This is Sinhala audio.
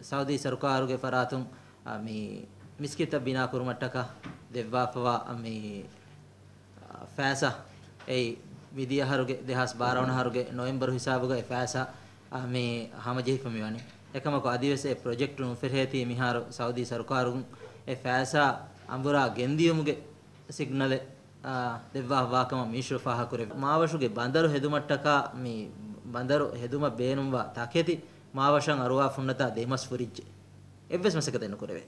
ಸೌದಿ ಸರ್ಕಾರಗೆ ಫರಾತು ಅಮಿ ಮಿಸ್ಕಿತ ಬಿನಾ ಕುರುಮಟ್ಟಕ ದೆವ್ವಾಫವಾ ಅಮಿ ಫಾಸ ಏಯ್ ವಿದಿಯ ಹರುಗೆ ದೇಹಾಸ್ ಬಾರವಣ ಹರುಗೆ ನವೆಂಬರ್ ಹಿಸಾಬುಗೆ ಫಾಸ ಅಮಿ ಹಮಜಿಫಮಿವಾನಿ එකමක අධිවසේ ප්‍රොජෙක්ට් උන් ෆෙරහේති මිහාර සෞදි සරකාරුන් ඒ ෆෑසා අඹුරා ගෙන්දියමුගේ සිග්නල දෙවවා වාකම මිශ්‍රෆාහ කුරේ මාවෂුගේ බන්දරු හෙදුමට්ටකා මේ බන්දරු හෙදුම බේනුම්වා තකෙති මා වශයෙන් අරුවා ෆුන්නතා දේමස් ෆුරිජ්ජ එව්වස් මසක දෙන්න කරවේ